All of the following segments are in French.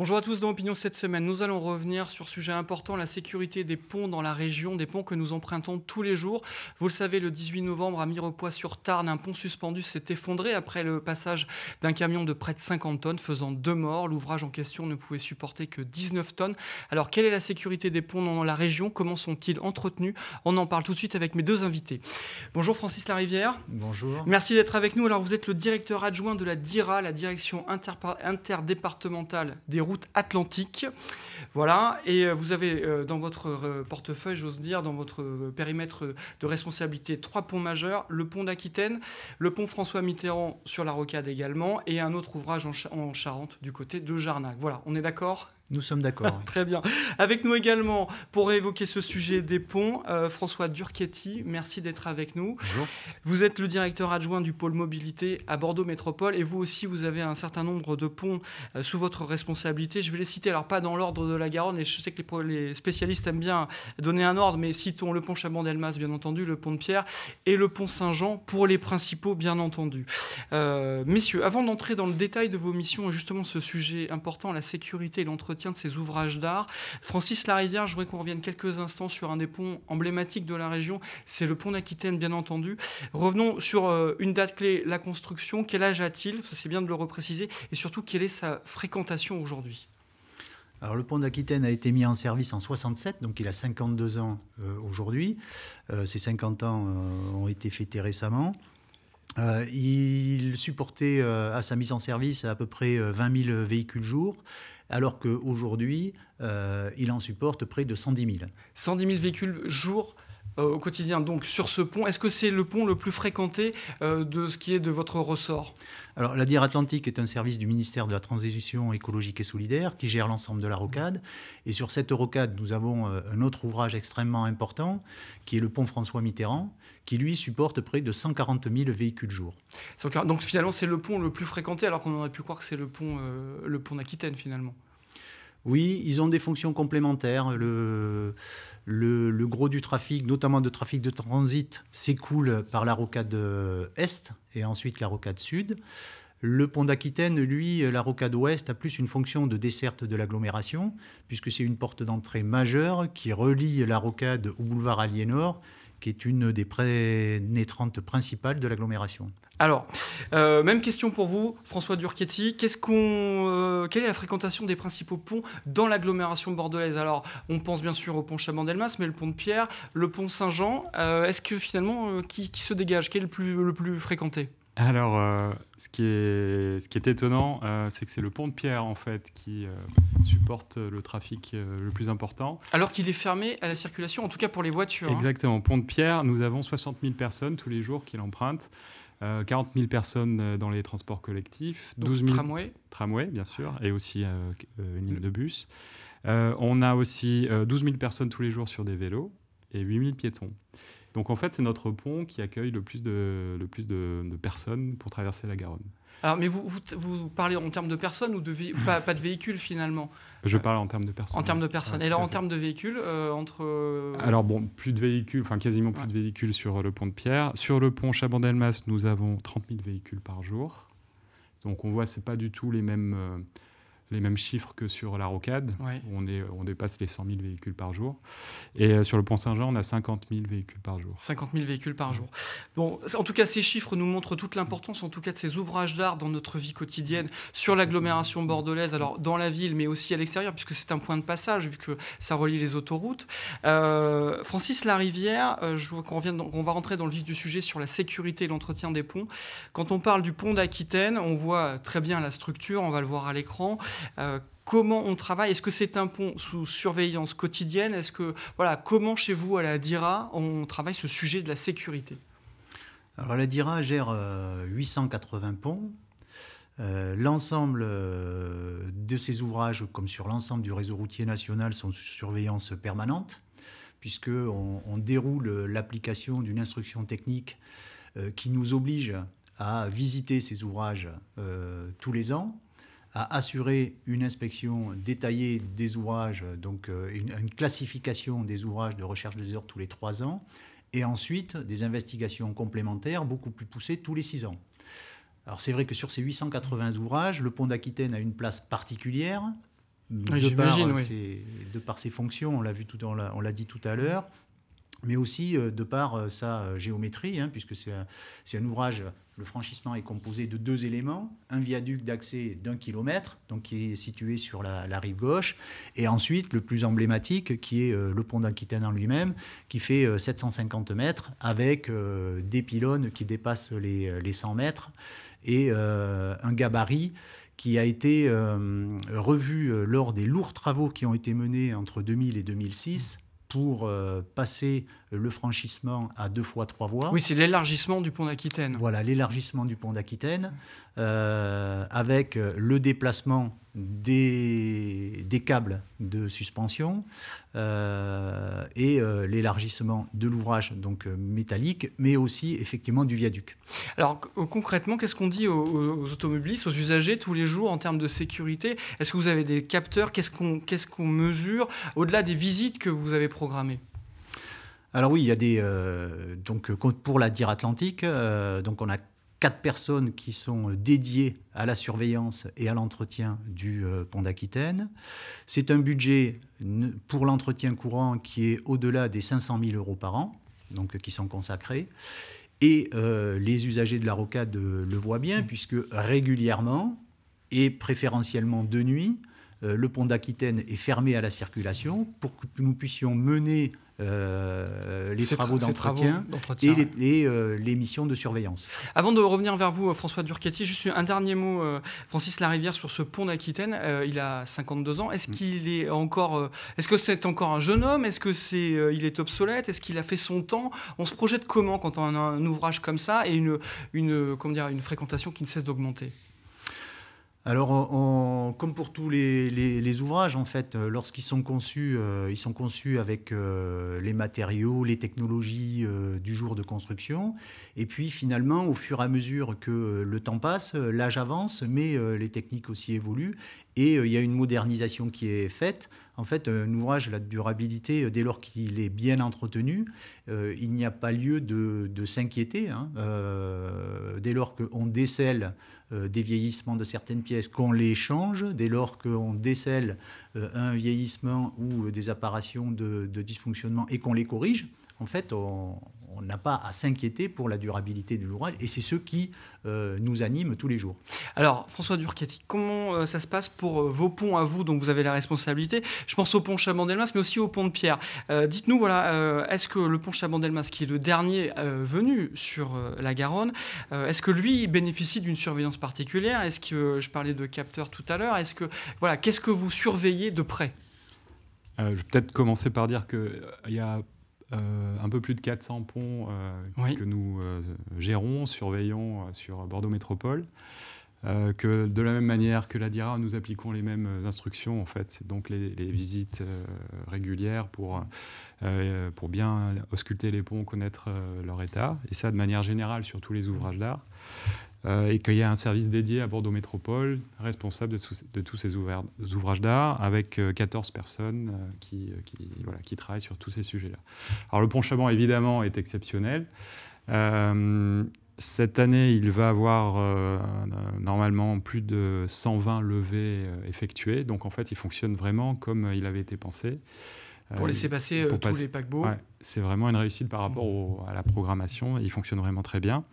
Bonjour à tous dans Opinion cette semaine. Nous allons revenir sur sujet important, la sécurité des ponts dans la région, des ponts que nous empruntons tous les jours. Vous le savez, le 18 novembre à Mirepoix-sur-Tarn, un pont suspendu s'est effondré après le passage d'un camion de près de 50 tonnes faisant deux morts. L'ouvrage en question ne pouvait supporter que 19 tonnes. Alors quelle est la sécurité des ponts dans la région Comment sont-ils entretenus On en parle tout de suite avec mes deux invités. Bonjour Francis Larivière. Bonjour. Merci d'être avec nous. Alors vous êtes le directeur adjoint de la DIRA, la direction interdépartementale des route atlantique. Voilà, et euh, vous avez euh, dans votre euh, portefeuille, j'ose dire, dans votre périmètre de responsabilité, trois ponts majeurs, le pont d'Aquitaine, le pont François Mitterrand sur la Rocade également, et un autre ouvrage en, Charente du côté de Jarnac. Voilà, on est d'accord nous sommes d'accord. Très bien. Avec nous également, pour évoquer ce sujet des ponts, euh, François Durchetti, merci d'être avec nous. Bonjour. Vous êtes le directeur adjoint du pôle mobilité à Bordeaux Métropole et vous aussi, vous avez un certain nombre de ponts euh, sous votre responsabilité. Je vais les citer, alors pas dans l'ordre de la Garonne, et je sais que les, spécialistes aiment bien donner un ordre, mais citons le pont Chamandelmas, delmas bien entendu, le pont de Pierre et le pont Saint-Jean pour les principaux, bien entendu. Euh, messieurs, avant d'entrer dans le détail de vos missions et justement ce sujet important, la sécurité et l'entretien, de ces ouvrages d'art. Francis Larivière, je voudrais qu'on revienne quelques instants sur un des ponts emblématiques de la région, c'est le pont d'Aquitaine, bien entendu. Revenons sur euh, une date clé, la construction. Quel âge a-t-il C'est bien de le repréciser. Et surtout, quelle est sa fréquentation aujourd'hui alors, le pont d'Aquitaine a été mis en service en 67, donc il a 52 ans euh, aujourd'hui. Euh, ces 50 ans ont été fêtés récemment. il supportait à sa mise en service à peu près 20 000 véhicules jour alors qu'aujourd'hui, euh, il en supporte près de 110 000. 110 000 véhicules jour euh, au quotidien, donc sur ce pont. Est-ce que c'est le pont le plus fréquenté euh, de ce qui est de votre ressort Alors, la Dire Atlantique est un service du ministère de la Transition écologique et solidaire qui gère l'ensemble de la rocade. Et sur cette rocade, nous avons un autre ouvrage extrêmement important qui est le pont François Mitterrand, qui lui supporte près de 140 000 véhicules jour. Donc finalement, c'est le pont le plus fréquenté, alors qu'on aurait pu croire que c'est le le pont d'Aquitaine finalement. Oui, ils ont des fonctions complémentaires. Le, gros du trafic, notamment de trafic de transit, s'écoule par la rocade euh, est et ensuite la rocade sud. Le pont d'Aquitaine, lui, euh, la rocade ouest, a plus une fonction de desserte de l'agglomération, puisque c'est une porte d'entrée majeure qui relie la rocade au boulevard Aliénor qui est une des prénétrantes principales de l'agglomération. Alors, euh, même question pour vous, François Durchetti. Euh, quelle est la fréquentation des principaux ponts dans l'agglomération bordelaise Alors, on pense bien sûr au pont Chaban-Delmas, mais le pont de Pierre, le pont Saint-Jean. Euh, est-ce que finalement, qui, se dégage Quel est le plus fréquenté alors, euh, ce, qui est, étonnant, euh, c'est que c'est le pont de pierre, en fait, qui euh, supporte le trafic le plus important. Alors qu'il est fermé à la circulation, en tout cas pour les voitures. Hein. Exactement. Pont de pierre, nous avons 60 000 personnes tous les jours qui l'empruntent. 40 000 personnes dans les transports collectifs, 12 000 tramway, bien sûr, et aussi une ligne mm. de bus. on a aussi 12 000 personnes tous les jours sur des vélos et 8 000 piétons. Donc en fait, c'est notre pont qui accueille le plus de, le plus de, personnes pour traverser la Garonne. Alors, mais vous, vous, parlez en termes de personnes ou de pas, de véhicules finalement Je parle en termes de personnes. En termes de personnes. Et là, en termes de véhicules, euh, entre. Euh, Alors, bon, plus de véhicules, enfin quasiment plus de véhicules sur le pont de Pierre. Sur le pont Chabandelmas, nous avons 30 000 véhicules par jour. Donc on voit, c'est pas du tout les mêmes. Euh, les mêmes chiffres que sur la rocade, où on, est, on dépasse les 100 000 véhicules par jour. Et euh, sur le Pont-Saint-Jean, on a 50 000 véhicules par jour. 50 000 véhicules par jour. Bon, en tout cas, ces chiffres nous montrent toute l'importance, en tout cas, de ces ouvrages d'art dans notre vie quotidienne, sur l'agglomération bordelaise, alors dans la ville, mais aussi à l'extérieur, puisque c'est un point de passage, vu que ça relie les autoroutes. Euh, Francis Larivière, euh, je vois qu'on on va rentrer dans le vif du sujet sur la sécurité et l'entretien des ponts. Quand on parle du pont d'Aquitaine, on voit très bien la structure, on va le voir à l'écran. Euh, comment on travaille Est-ce que c'est un pont sous surveillance quotidienne Est-ce que voilà, comment chez vous à la DIRA on travaille ce sujet de la sécurité Alors la DIRA gère 880 euh, ponts. Euh, l'ensemble de ces ouvrages, comme sur l'ensemble du réseau routier national, sont sous surveillance permanente, puisqu'on on déroule l'application d'une instruction technique qui nous oblige à visiter ces ouvrages tous les ans à assurer une inspection détaillée des ouvrages, donc euh, une, classification des ouvrages de recherche des heures tous les trois ans, et ensuite des investigations complémentaires beaucoup plus poussées tous les six ans. Alors c'est vrai que sur ces 880 ouvrages, le pont d'Aquitaine a une place particulière, ah, de, par, ses, fonctions, on l'a vu tout, on l'a dit tout à l'heure, mais aussi euh, de par euh, sa euh, géométrie, hein, puisque c'est un, ouvrage, le franchissement est composé de deux éléments, un viaduc d'accès d'un kilomètre, donc qui est situé sur la, rive gauche, et ensuite le plus emblématique, qui est le pont d'Aquitaine en lui-même, qui fait 750 mètres, avec des pylônes qui dépassent les, 100 mètres, et un gabarit qui a été revu lors des lourds travaux qui ont été menés entre 2000 et 2006 pour euh, passer le franchissement à deux fois trois voies. Oui, c'est l'élargissement du pont d'Aquitaine. Voilà, l'élargissement du pont d'Aquitaine, euh, avec euh, le déplacement des, câbles de suspension euh, et l'élargissement de l'ouvrage donc métallique, mais aussi effectivement du viaduc. Alors concrètement, qu'est-ce qu'on dit aux, automobilistes, aux usagers tous les jours en termes de sécurité Est-ce que vous avez des capteurs Qu'est-ce qu'on mesure au-delà des visites que vous avez programmées alors oui, il y a des euh, donc euh, pour la dire Atlantique, euh, donc on a quatre personnes qui sont dédiées à la surveillance et à l'entretien du pont d'Aquitaine. C'est un budget pour l'entretien courant qui est au-delà des 500 000 euros par an, donc qui sont consacrés. Et les usagers de la rocade le voient bien, mmh. puisque régulièrement et préférentiellement de nuit, euh, le pont d'Aquitaine est fermé à la circulation pour que nous puissions mener euh, les travaux d'entretien et, euh, les, missions de surveillance. Avant de revenir vers vous, François Durquetti, juste un dernier mot, Francis Larivière, sur ce pont d'Aquitaine. il a 52 ans. Est-ce mm. qu'il est encore, est-ce que c'est encore un jeune homme Est-ce que c'est, il est obsolète Est-ce qu'il a fait son temps On se projette comment quand on a un ouvrage comme ça et une, une, comment une fréquentation qui ne cesse d'augmenter alors, comme pour tous les, ouvrages, en fait, euh, lorsqu'ils sont conçus, euh, ils sont conçus avec euh, les matériaux, les technologies du jour de construction. Et puis, finalement, au fur et à mesure que le temps passe, l'âge avance, mais les techniques aussi évoluent. Et euh, il y a une modernisation qui est faite. En fait, euh, un ouvrage, la durabilité, euh, dès lors qu'il est bien entretenu, il n'y a pas lieu de, s'inquiéter. Hein. dès lors qu'on décèle des vieillissements de certaines pièces, qu'on les change, dès lors qu'on décèle un vieillissement ou des apparitions de, de dysfonctionnement et qu'on les corrige, en fait, on, on n'a pas à s'inquiéter pour la durabilité de l'ouvrage et c'est ce qui euh, nous anime tous les jours. Alors, François Durcati, comment euh, ça se passe pour euh, vos ponts à vous dont vous avez la responsabilité Je pense au pont Chabandelmas, mais aussi au pont de Pierre. Dites-nous, voilà, est-ce que le pont Chabandelmas, qui est le dernier venu sur la Garonne, est-ce que lui bénéficie d'une surveillance particulière Est-ce que je parlais de capteurs tout à l'heure Est-ce que voilà, qu'est-ce que vous surveillez de près Je vais peut-être commencer par dire qu'il y a euh, un peu plus de 400 ponts euh, que nous euh, gérons, surveillons sur Bordeaux Métropole. que de la même manière que la DIRA, nous appliquons les mêmes instructions, en fait. Donc les, visites régulières pour, pour bien ausculter les ponts, connaître leur état, et ça de manière générale sur tous les ouvrages d'art. Euh, et qu'il y a un service dédié à Bordeaux Métropole, responsable de, tous ces ouvrages d'art, avec 14 euh, personnes euh, qui, qui, travaillent sur tous ces sujets-là. Alors le pont évidemment, est exceptionnel. cette année, il va avoir normalement plus de 120 levées effectuées. Donc en fait, il fonctionne vraiment comme il avait été pensé. Pour laisser passer tous les paquebots. c'est vraiment une réussite par rapport mmh. à la programmation. Il fonctionne vraiment très bien.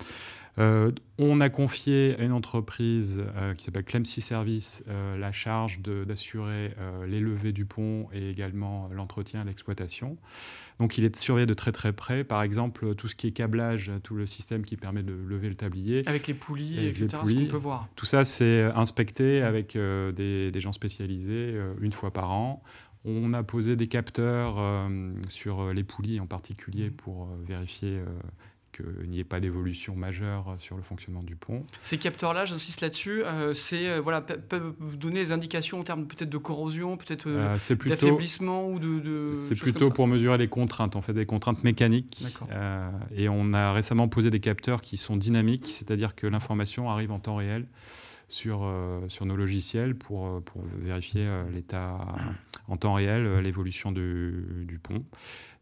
Euh, on a confié à une entreprise euh, qui s'appelle Clemcy Service euh, la charge d'assurer les levées du pont et également l'entretien et l'exploitation. Donc il est surveillé de très très près, par exemple tout ce qui est câblage, tout le système qui permet de lever le tablier. Avec les poulies, etc. Les peut voir. Tout ça c'est inspecté avec des, gens spécialisés une fois par an. On a posé des capteurs sur les poulies en particulier mmh. pour vérifier qu'il n'y ait pas d'évolution majeure sur le fonctionnement du pont. Ces capteurs-là, j'insiste là-dessus, euh, c'est euh, voilà, peuvent donner des indications en termes peut-être de corrosion, peut-être euh, d'affaiblissement ou de. c'est plutôt pour mesurer les contraintes, en fait, des contraintes mécaniques. et on a récemment posé des capteurs qui sont dynamiques, c'est-à-dire que l'information arrive en temps réel sur, sur nos logiciels pour, pour vérifier l'état en temps réel, l'évolution du, du pont.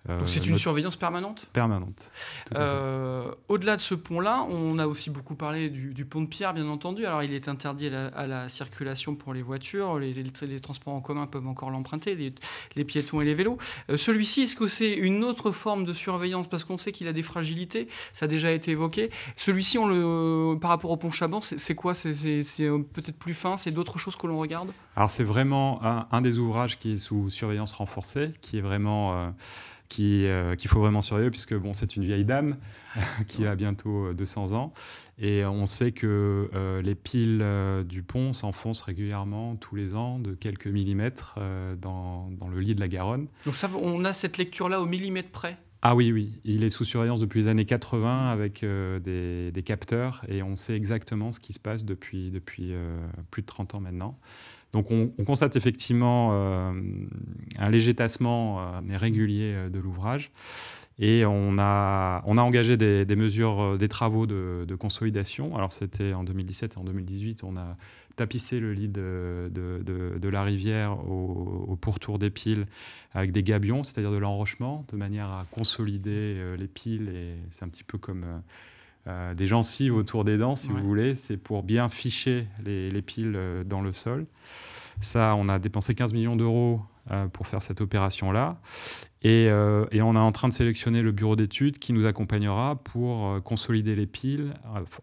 Euh, Donc c'est une surveillance permanente Permanente. Euh, au-delà de ce pont-là, on a aussi beaucoup parlé du, pont de pierre, bien entendu. Alors il est interdit à la, circulation pour les voitures, les, transports en commun peuvent encore l'emprunter, les, piétons et les vélos. Euh, celui-ci, est-ce que c'est une autre forme de surveillance Parce qu'on sait qu'il a des fragilités, ça a déjà été évoqué. Celui-ci, par rapport au pont Chaban, c'est quoi C'est peut-être plus fin C'est d'autres choses que l'on regarde Alors c'est vraiment un, des ouvrages qui est sous surveillance renforcée, qui est vraiment... Euh, qu'il faut vraiment surveiller, puisque bon, c'est une vieille dame qui a bientôt 200 euh, ans. Et on sait que euh, les piles du pont s'enfoncent régulièrement tous les ans de quelques millimètres dans, dans, le lit de la Garonne. Donc ça, on a cette lecture-là au millimètre près ah oui, oui, il est sous surveillance depuis les années 80 avec euh, des, capteurs et on sait exactement ce qui se passe depuis, depuis euh, plus de 30 ans maintenant. Donc on, constate effectivement euh, un léger tassement, mais régulier, de l'ouvrage. Et on a, on a engagé des, mesures, des travaux de, de consolidation. Alors c'était en 2017 et en 2018, on a tapisser le lit de, la rivière au, pourtour des piles avec des gabions, c'est-à-dire de l'enrochement, de manière à consolider euh, les piles. Et c'est un petit peu comme euh, euh, des gencives autour des dents, si vous voulez. C'est pour bien ficher les, piles dans le sol. Ça, on a dépensé 15 millions d'euros pour faire cette opération-là. Et, et, on est en train de sélectionner le bureau d'études qui nous accompagnera pour consolider les piles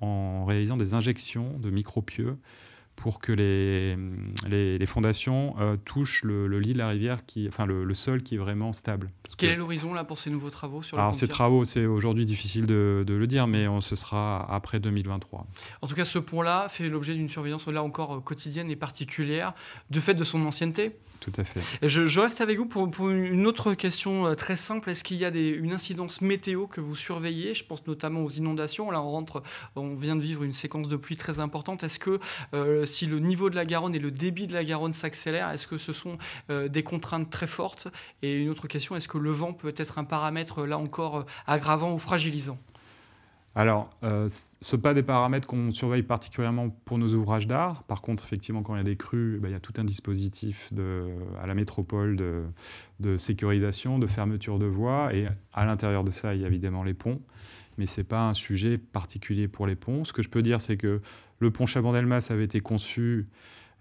en réalisant des injections de micropieux pour que les, les, fondations euh, touchent le, lit de la rivière, qui, enfin le, sol qui est vraiment stable. Quel est l'horizon là pour ces nouveaux travaux sur Alors ces travaux, c'est aujourd'hui difficile de, le dire, mais on, ce sera après 2023. En tout cas, ce pont-là fait l'objet d'une surveillance là encore euh, quotidienne et particulière, de fait de son ancienneté tout à fait. Je, reste avec vous pour, une autre question euh, très simple. Est-ce qu'il y a une incidence météo que vous surveillez Je pense notamment aux inondations. Là, on rentre, on vient de vivre une séquence de pluie très importante. Est-ce que euh, si le niveau de la Garonne et le débit de la Garonne s'accélèrent, est-ce que ce sont euh, des contraintes très fortes Et une autre question, est-ce que le vent peut être un paramètre là encore aggravant ou fragilisant alors, euh, ce pas des paramètres qu'on surveille particulièrement pour nos ouvrages d'art. Par contre, effectivement, quand il y a des crues, eh ben, il y a tout un dispositif à la métropole de, sécurisation, de fermeture de voies. Et à l'intérieur de ça, il y a évidemment les ponts. Mais ce n'est pas un sujet particulier pour les ponts. Ce que je peux dire, c'est que le pont Chabandelmas avait été conçu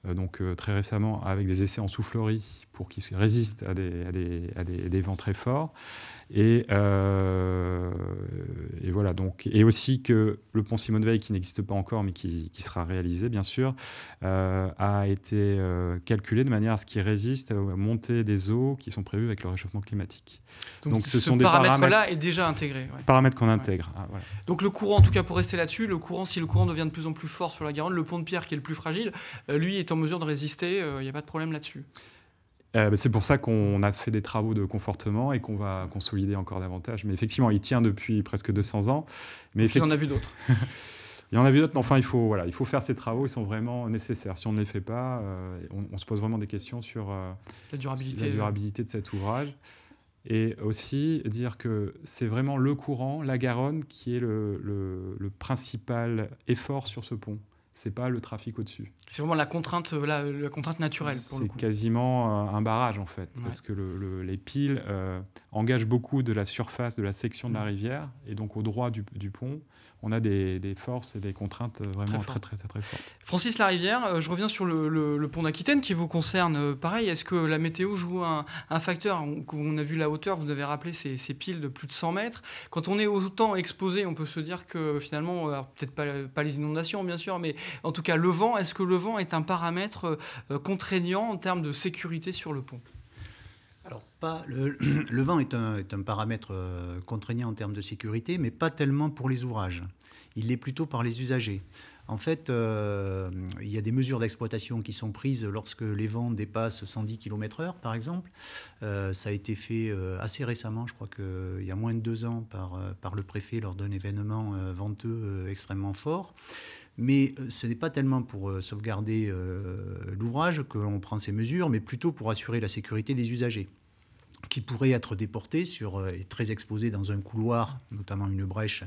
euh, donc euh, très récemment avec des essais en soufflerie pour qu'ils résistent à des, à, des, à, des, vents très forts. Et, euh, et, voilà, donc, et aussi que le pont Simone Veil, qui n'existe pas encore, mais qui, qui, sera réalisé, bien sûr, a été calculé de manière à ce qu'il résiste à la montée des eaux qui sont prévues avec le réchauffement climatique. Donc, ce, sont des paramètres. là est déjà intégré. Paramètres qu'on intègre. Ah, donc le courant, en tout cas pour rester là-dessus, le courant, si le courant devient de plus en plus fort sur la Garonne, le pont de pierre qui est le plus fragile, lui est en mesure de résister, il euh, n'y a pas de problème là-dessus. Euh, bah, c'est pour ça qu'on a fait des travaux de confortement et qu'on va consolider encore davantage. Mais effectivement, il tient depuis presque 200 ans. Mais Il y en a vu d'autres. il y en a vu d'autres, mais enfin, il faut, voilà, il faut faire ces travaux, ils sont vraiment nécessaires. Si on ne les fait pas, euh, on, se pose vraiment des questions sur la, durabilité, durabilité, de cet ouvrage. Et aussi dire que c'est vraiment le courant, la Garonne, qui est le principal effort sur ce pont c'est pas le trafic au-dessus. C'est vraiment la contrainte, euh, la, contrainte naturelle pour C'est quasiment euh, un barrage en fait, parce que les piles euh, engagent beaucoup de la surface, de la section de la mm. rivière, et donc au droit du pont, on a des, forces et des contraintes euh, vraiment très, très, très, très, fortes. Francis Larivière, euh, je reviens sur le, pont d'Aquitaine qui vous concerne. Euh, pareil, est-ce que la météo joue un, facteur on, a vu la hauteur, vous avez rappelé ces, piles de plus de 100 mètres. Quand on est autant exposé, on peut se dire que finalement, peut-être pas, les inondations, bien sûr, mais en tout cas, le vent, est-ce que le vent est un paramètre contraignant en termes de sécurité sur le pont le, vent est un, paramètre euh, contraignant en termes de sécurité, mais pas tellement pour les ouvrages. Il l'est plutôt par les usagers. En fait, euh, il y a des mesures d'exploitation qui sont prises lorsque les vents dépassent 110 km/h, par exemple. Euh, ça a été fait assez récemment, je crois qu'il y a moins de deux ans, par le préfet lors d'un événement venteux extrêmement fort. Mais euh, ce n'est pas tellement pour euh, sauvegarder euh, l'ouvrage que l'on prend ces mesures, mais plutôt pour assurer la sécurité des usagers qui pourraient être déportés sur, euh, et très exposé dans un couloir, notamment une brèche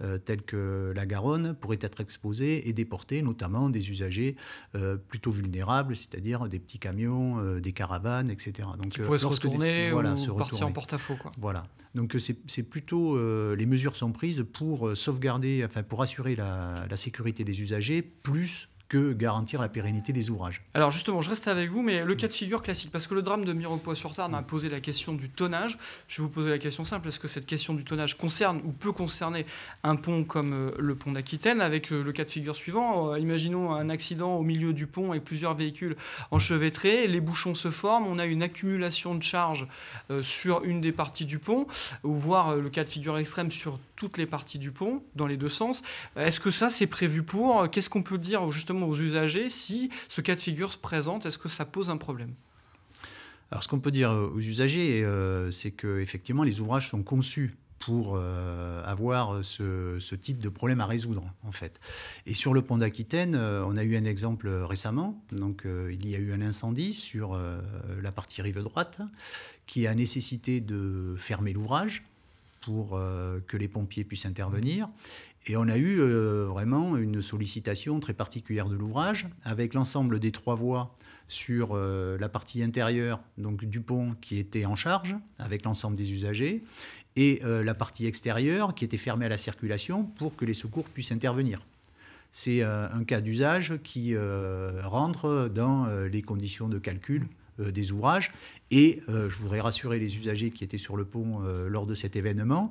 euh, telle que la Garonne, pourrait être exposés et déportés, notamment des usagers euh, plutôt vulnérables, c'est-à-dire des petits camions, des caravanes, etc. Donc, qui pourraient se retourner se retourner. en porte-à-faux. Voilà. Donc c'est plutôt, les mesures sont prises pour sauvegarder, enfin pour assurer la, la sécurité des usagers, plus que garantir la pérennité des ouvrages. Alors justement, je reste avec vous, mais le cas de mm. figure classique, parce que le drame de Mirepoix-sur-Tarn a mm. posé la question du tonnage. Je vais vous poser la question simple, est-ce que cette question du tonnage concerne ou peut concerner un pont comme euh, le pont d'Aquitaine, avec euh, le cas de figure suivant, euh, imaginons un accident au milieu du pont et plusieurs véhicules enchevêtrés, les bouchons se forment, on a une accumulation de charges sur une des parties du pont, ou voire le cas de figure extrême sur toutes les parties du pont, dans les deux sens. Euh, est-ce que ça, c'est prévu pour euh, Qu'est-ce qu'on peut dire justement aux usagers si ce cas de figure se présente Est-ce que ça pose un problème alors, ce qu'on peut dire euh, aux usagers, c'est que effectivement, les ouvrages sont conçus pour avoir ce, type de problème à résoudre, en fait. Et sur le pont d'Aquitaine, on a eu un exemple récemment. Donc, il y a eu un incendie sur la partie rive droite qui a nécessité de fermer l'ouvrage pour euh, que les pompiers puissent intervenir. Et on a eu euh, vraiment une sollicitation très particulière de l'ouvrage, avec l'ensemble des trois voies sur euh, la partie intérieure donc du pont qui était en charge, avec l'ensemble des usagers, et la partie extérieure qui était fermée à la circulation pour que les secours puissent intervenir. C'est un cas d'usage qui rentre dans les conditions de calcul euh, des ouvrages. Et euh, je voudrais rassurer les usagers qui étaient sur le pont euh, lors de cet événement,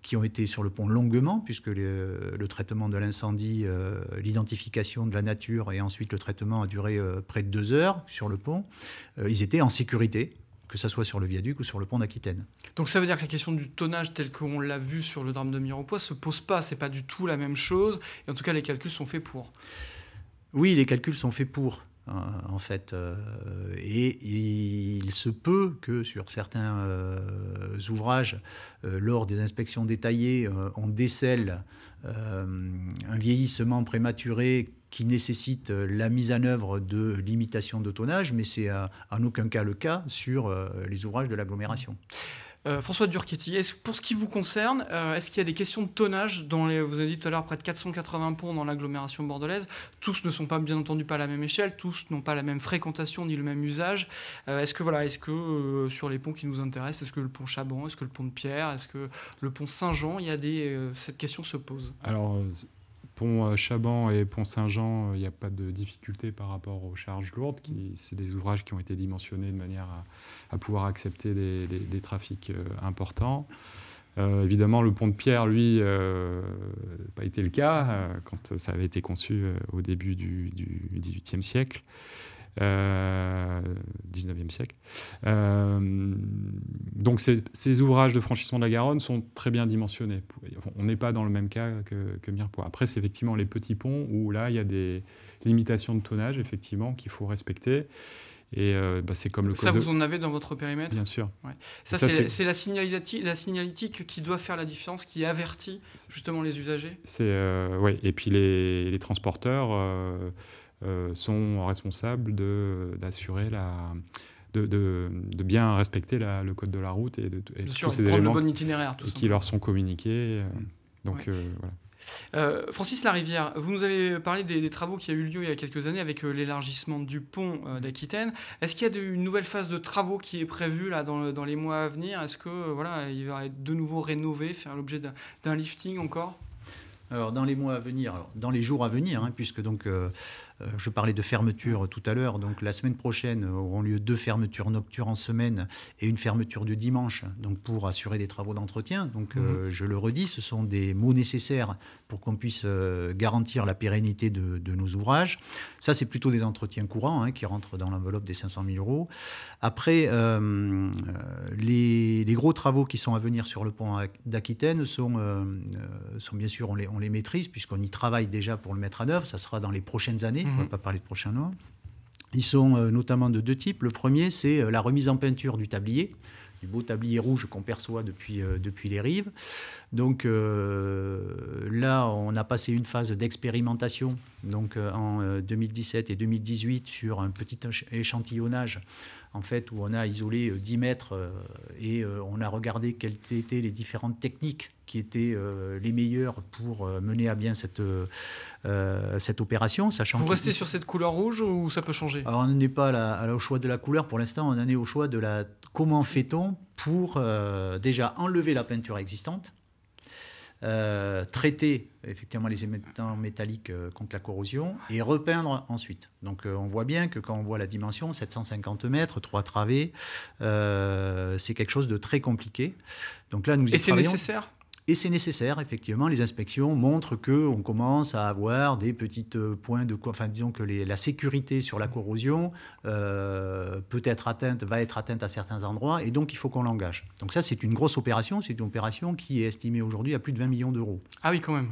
qui ont été sur le pont longuement, puisque le, traitement de l'incendie, l'identification de la nature et ensuite le traitement a duré près de deux heures sur le pont. ils étaient en sécurité, que ce soit sur le viaduc ou sur le pont d'Aquitaine. Donc ça veut dire que la question du tonnage tel qu'on l'a vu sur le drame de Mirepoix se pose pas, c'est pas du tout la même chose. Et en tout cas, les calculs sont faits pour. Oui, les calculs sont faits pour. Hein, en fait. Euh, et il se peut que sur certains euh, ouvrages, euh, lors des inspections détaillées, on décèle un vieillissement prématuré qui nécessite la mise en œuvre de limitations de tonnage, mais c'est en aucun cas le cas sur les ouvrages de l'agglomération. Euh, François Durketti, pour ce qui vous concerne, euh, est-ce qu'il y a des questions de tonnage dans les, Vous avez dit tout à l'heure près de 480 ponts dans l'agglomération bordelaise. Tous ne sont pas, bien entendu, pas à la même échelle, tous n'ont pas la même fréquentation ni le même usage. Euh, est-ce que, voilà, est-ce que sur les ponts qui nous intéressent, est-ce que le pont Chaban, est-ce que le pont de Pierre, est-ce que le pont Saint-Jean, il y a des, cette question se pose Alors, Pont-Chaban euh, et Pont-Saint-Jean, il euh, n'y a pas de difficulté par rapport aux charges lourdes. C'est des ouvrages qui ont été dimensionnés de manière à, pouvoir accepter des, trafics euh, importants. évidemment, le pont de pierre, lui, n'a pas été le cas quand ça avait été conçu au début du XVIIIe siècle. 19e euh, siècle. Euh, donc ces, ouvrages de franchissement de la Garonne sont très bien dimensionnés. On n'est pas dans le même cas que, que Mirepoix. Après, c'est effectivement les petits ponts où là, il y a des limitations de tonnage, effectivement, qu'il faut respecter. Et euh, bah, c'est comme le Ça, vous en avez dans votre périmètre Bien sûr. Ça, c'est la, signalétique, la signalétique qui doit faire la différence, qui avertit justement les usagers C'est ouais. Et puis les, transporteurs, euh, sont responsables d'assurer la, de, de, bien respecter le code de la route et de et tous ces éléments bon itinéraire, tout qui leur sont communiqués. Euh, donc euh, voilà. Francis Larivière, vous nous avez parlé des, travaux qui a eu lieu il y a quelques années avec l'élargissement du pont d'Aquitaine. Est-ce qu'il y a une nouvelle phase de travaux qui est prévue là, dans, dans les mois à venir Est-ce que voilà, il va être de nouveau rénové, faire l'objet d'un lifting encore Alors dans les mois à venir, dans les jours à venir, hein, puisque donc euh, je parlais de fermeture tout à l'heure. Donc la semaine prochaine euh, auront lieu deux fermetures nocturnes en semaine et une fermeture du dimanche. Donc pour assurer des travaux d'entretien. Donc euh, mhm. je le redis, ce sont des mots nécessaires pour qu'on puisse garantir la pérennité de, nos ouvrages. Ça c'est plutôt des entretiens courants hein, qui rentrent dans l'enveloppe des 500 000 euros. Après les, gros travaux qui sont à venir sur le pont d'Aquitaine sont, sont bien sûr on les, on les maîtrise puisqu'on y travaille déjà pour le mettre à œuvre. Ça sera dans les prochaines années on ne va mhm. pas parler de prochain noir Ils sont euh, notamment de deux types. Le premier, c'est euh, la remise en peinture du tablier, du beau tablier rouge qu'on perçoit depuis, euh, depuis les rives. Donc euh, là, on a passé une phase d'expérimentation donc euh, en 2017 euh, et 2018 sur un petit échantillonnage en fait où on a isolé 10 mètres et on a regardé quelles étaient les différentes techniques qui étaient les meilleures pour mener à bien cette, cette opération. Sachant Vous restez sur cette couleur rouge ou ça peut changer Alors on n'est pas au choix de la couleur pour l'instant, on en est au choix de la comment fait-on pour déjà enlever la peinture existante euh, traiter effectivement les émettants métalliques euh, contre la corrosion et repeindre ensuite. Donc euh, on voit bien que quand on voit la dimension, 750 mètres, trois travées, c'est quelque chose de très compliqué. Donc là, nous et c'est nécessaire et c'est nécessaire, effectivement. Les inspections montrent qu'on commence à avoir des petits euh, points de... Enfin, disons que la sécurité sur la corrosion euh, peut être atteinte, va être atteinte à certains endroits, et donc il faut qu'on l'engage. Donc ça, c'est une grosse opération. C'est une opération qui est estimée aujourd'hui à plus de 20 millions d'euros. Ah oui, quand même.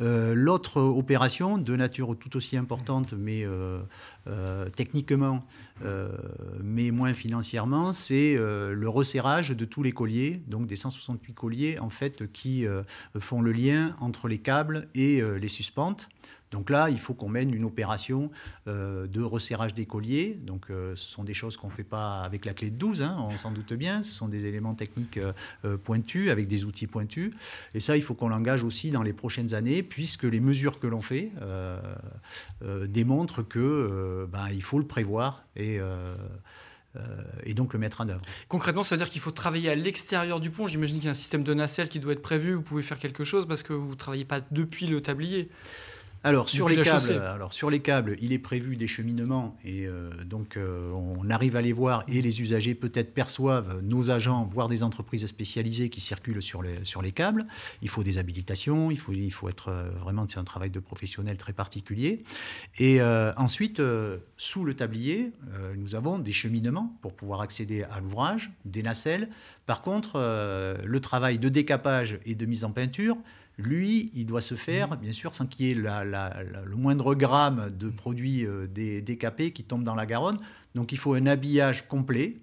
Euh, l'autre opération, de nature tout aussi importante, mais euh, euh, techniquement, mais moins financièrement, c'est le resserrage de tous les colliers, donc des 168 colliers en fait qui font le lien entre les câbles et les suspentes. Donc là, il faut qu'on mène une opération euh, de resserrage des colliers. Donc euh, ce sont des choses qu'on ne fait pas avec la clé de 12, hein, on s'en doute bien. Ce sont des éléments techniques euh, pointus, avec des outils pointus. Et ça, il faut qu'on l'engage aussi dans les prochaines années, puisque les mesures que l'on fait démontrent que ben, il faut le prévoir et et donc le mettre en œuvre. Concrètement, ça veut dire qu'il faut travailler à l'extérieur du pont. J'imagine qu'il y a un système de nacelle qui doit être prévu. Vous pouvez faire quelque chose parce que vous ne travaillez pas depuis le tablier. Alors sur, les câbles, alors sur les câbles, il est prévu des cheminements et euh, donc euh, on arrive à les voir et les usagers peut-être perçoivent nos agents, voire des entreprises spécialisées qui circulent sur les, sur les câbles. Il faut des habilitations, il faut, il faut être euh, vraiment, c'est un travail de professionnel très particulier. Et ensuite, sous le tablier, nous avons des cheminements pour pouvoir accéder à l'ouvrage, des nacelles. Par contre, le travail de décapage et de mise en peinture, lui, il doit se faire, mhm. bien sûr, sans qu'il y ait la, le moindre gramme de produits euh, décapés qui tombent dans la Garonne. Donc il faut un habillage complet.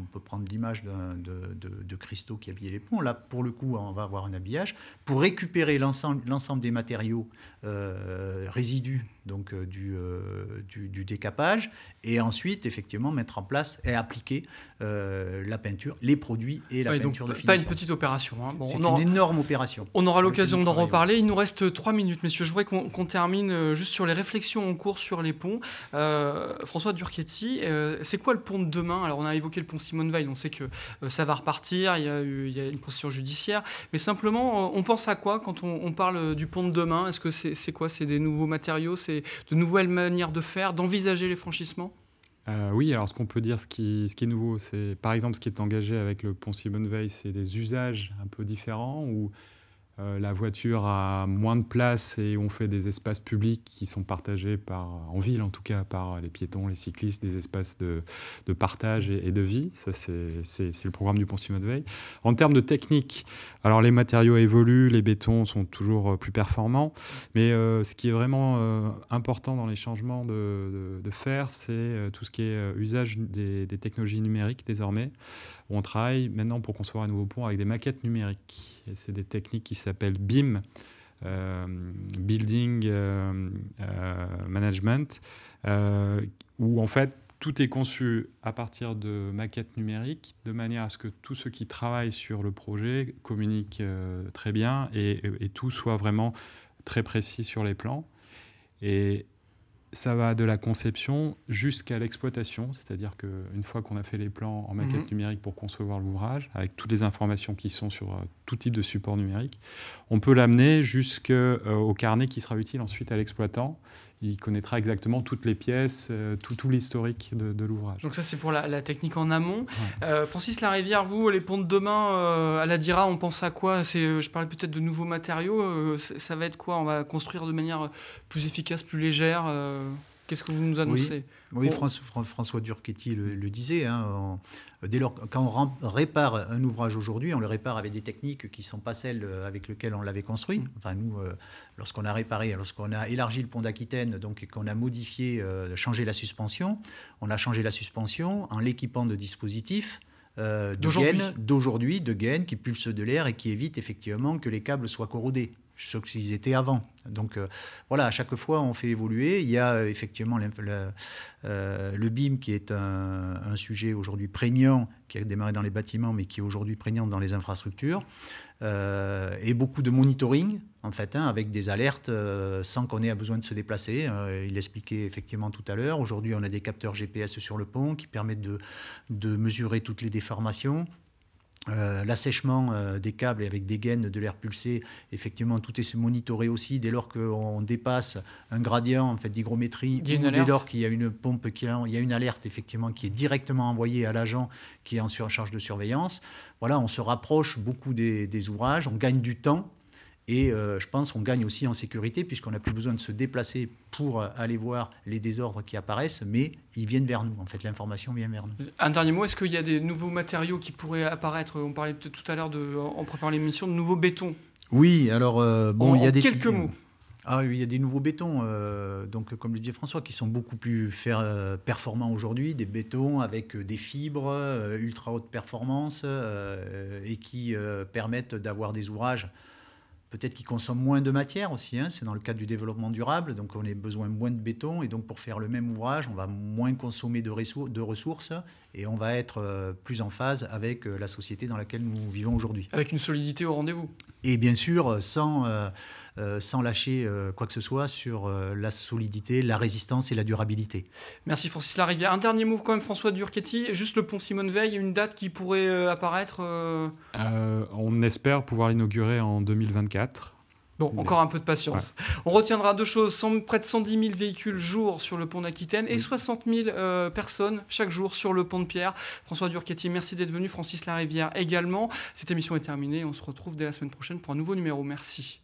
On peut prendre l'image de, de, cristaux qui habillaient les ponts. Là, pour le coup, on va avoir un habillage. Pour récupérer l'ensemble des matériaux euh, résidus donc, euh, euh, du, du, décapage, et ensuite, effectivement, mettre en place et appliquer la peinture, les produits et la peinture donc, de Pas une petite opération. Hein. C'est une énorme opération. On aura l'occasion d'en reparler. Il nous reste trois minutes, messieurs. Je voudrais qu'on termine juste sur les réflexions en cours sur les ponts. François Durchetti, euh, c'est quoi le pont de demain Alors, on a évoqué le pont Simone Veil, on sait que euh, ça va repartir, il y, a une procédure judiciaire, mais simplement, on pense à quoi quand on, parle du pont de demain Est-ce que c'est quoi C'est des nouveaux matériaux, c'est de nouvelles manières de faire, d'envisager les franchissements euh, oui, alors ce qu'on peut dire, ce qui, est nouveau, c'est par exemple ce qui est engagé avec le pont Simone Veil, c'est des usages un peu différents ou. Euh, la voiture a moins de place et on fait des espaces publics qui sont partagés par, en ville en tout cas, par les piétons, les cyclistes, des espaces de, de partage et, de vie. Ça, c'est le programme du Pont-Simon de veille En termes de technique, alors les matériaux évoluent, les bétons sont toujours euh, plus performants, mais euh, ce qui est vraiment important dans les changements de, de, faire, c'est tout ce qui est usage des, des technologies numériques désormais. On travaille maintenant pour concevoir un nouveau pont avec des maquettes numériques. c'est des techniques qui s'appelle BIM, euh, Building euh, euh, Management, où en fait tout est conçu à partir de maquettes numériques, de manière à ce que tous ceux qui travaillent sur le projet communiquent très bien et tout soit vraiment très précis sur les plans. Et, ça va de la conception jusqu'à l'exploitation, c'est-à-dire qu'une fois qu'on a fait les plans en maquette mhm. numérique pour concevoir l'ouvrage, avec toutes les informations qui sont sur euh, tout type de support numérique, on peut l'amener jusqu'au euh, carnet qui sera utile ensuite à l'exploitant il connaîtra exactement toutes les pièces, euh, tout, tout l'historique de, l'ouvrage. Donc ça c'est pour la, technique en amont. Euh, Francis Larivière, vous, les ponts de demain, euh, à la DIRA, on pense à quoi euh, Je parlais peut-être de nouveaux matériaux, ça va être quoi On va construire de manière plus efficace, plus légère Qu'est-ce que vous nous annoncez Oui, François, François le, disait. Hein, dès lors, quand on répare un ouvrage aujourd'hui, on le répare avec des techniques qui ne sont pas celles euh, avec lesquelles on l'avait construit. Mm. Enfin, nous, euh, lorsqu'on a réparé, lorsqu'on a élargi le pont d'Aquitaine, donc qu'on a modifié, euh, changé la suspension, on a changé la suspension en l'équipant de dispositifs. d'aujourd'hui, de gaines qui pulsent de l'air et qui évitent effectivement que les câbles soient corrodés ce qu'ils étaient avant. Donc euh, voilà, à chaque fois, on fait évoluer. Il y a euh, effectivement euh, le, BIM qui est un, sujet aujourd'hui prégnant, qui a démarré dans les bâtiments, mais qui est aujourd'hui prégnant dans les infrastructures, et beaucoup de monitoring, en fait, hein, avec des alertes sans qu'on ait besoin de se déplacer. il expliquait effectivement tout à l'heure, aujourd'hui, on a des capteurs GPS sur le pont qui permettent de mesurer toutes les déformations, euh, l'assèchement euh, des câbles avec des gaines de l'air pulsé, effectivement, tout est monitoré aussi dès lors qu'on dépasse un gradient en fait, d'hygrométrie ou dès lors qu'il y a une pompe, qui il y a une alerte effectivement qui est directement envoyée à l'agent qui est en charge de surveillance. Voilà, on se rapproche beaucoup des ouvrages, on gagne du temps et euh, je pense qu'on gagne aussi en sécurité, puisqu'on n'a plus besoin de se déplacer pour euh, aller voir les désordres qui apparaissent, mais ils viennent vers nous. En fait, l'information vient vers nous. Un dernier mot, est-ce qu'il y a des nouveaux matériaux qui pourraient apparaître On parlait peut-être tout à l'heure, en préparant l'émission, de nouveaux bétons. Oui, alors, euh, bon, il y a des... quelques mots. Ah oui, il y a des nouveaux bétons, donc comme le disait François, qui sont beaucoup plus performants aujourd'hui, des bétons avec des fibres ultra haute performance et qui permettent d'avoir des ouvrages peut-être qu'ils consomment moins de matière aussi. Hein. C'est dans le cadre du développement durable, donc on a besoin moins de béton. Et donc pour faire le même ouvrage, on va moins consommer de, ressources et on va être euh, plus en phase avec euh, la société dans laquelle nous vivons aujourd'hui. Avec une solidité au rendez-vous. Et bien sûr, euh, sans, sans lâcher quoi que ce soit sur la solidité, la résistance et la durabilité. Merci Francis Larivière. Un dernier mot quand même, François Durchetti. Juste le pont Simone Veil, une date qui pourrait apparaître On espère pouvoir l'inaugurer en 2024 Bon, encore un peu de patience. On retiendra deux choses. près de 110 000 véhicules jour sur le pont d'Aquitaine et 60 000 euh, personnes chaque jour sur le pont de Pierre. François Durquetier, merci d'être venu. Francis Larivière également. Cette émission est terminée. On se retrouve dès la semaine prochaine pour un nouveau numéro. Merci.